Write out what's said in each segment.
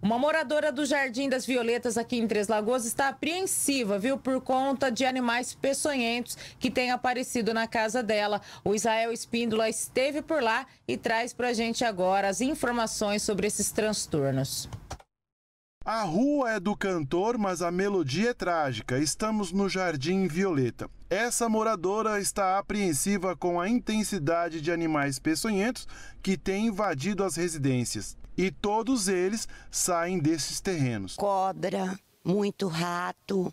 Uma moradora do Jardim das Violetas aqui em Três Lagoas está apreensiva, viu, por conta de animais peçonhentos que têm aparecido na casa dela. O Israel Espíndola esteve por lá e traz para a gente agora as informações sobre esses transtornos. A rua é do cantor, mas a melodia é trágica. Estamos no Jardim Violeta. Essa moradora está apreensiva com a intensidade de animais peçonhentos que têm invadido as residências. E todos eles saem desses terrenos. Cobra, muito rato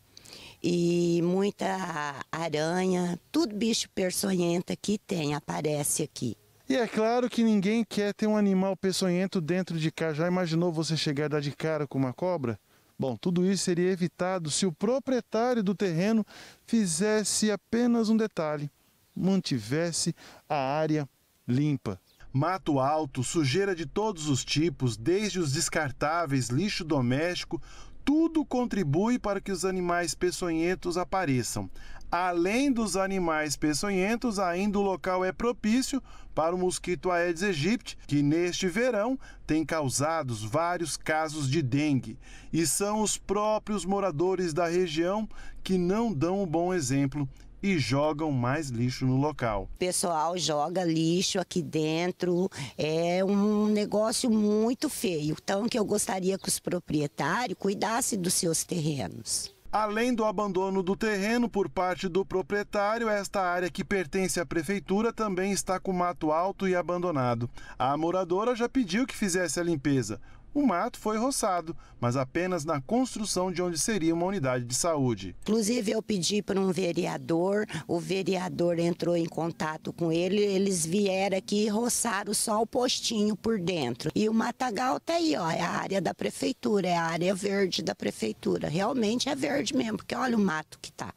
e muita aranha, tudo bicho peçonhento que tem aparece aqui. E é claro que ninguém quer ter um animal peçonhento dentro de casa. Já imaginou você chegar e dar de cara com uma cobra? Bom, tudo isso seria evitado se o proprietário do terreno fizesse apenas um detalhe: mantivesse a área limpa. Mato alto, sujeira de todos os tipos, desde os descartáveis, lixo doméstico, tudo contribui para que os animais peçonhentos apareçam. Além dos animais peçonhentos, ainda o local é propício para o mosquito Aedes aegypti, que neste verão tem causado vários casos de dengue. E são os próprios moradores da região que não dão um bom exemplo e jogam mais lixo no local. O pessoal joga lixo aqui dentro, é um negócio muito feio. Então, que eu gostaria que os proprietários cuidassem dos seus terrenos. Além do abandono do terreno por parte do proprietário, esta área que pertence à prefeitura também está com mato alto e abandonado. A moradora já pediu que fizesse a limpeza o mato foi roçado, mas apenas na construção de onde seria uma unidade de saúde. Inclusive, eu pedi para um vereador, o vereador entrou em contato com ele, eles vieram aqui e roçaram só o postinho por dentro. E o matagal está aí, ó, é a área da prefeitura, é a área verde da prefeitura. Realmente é verde mesmo, porque olha o mato que tá.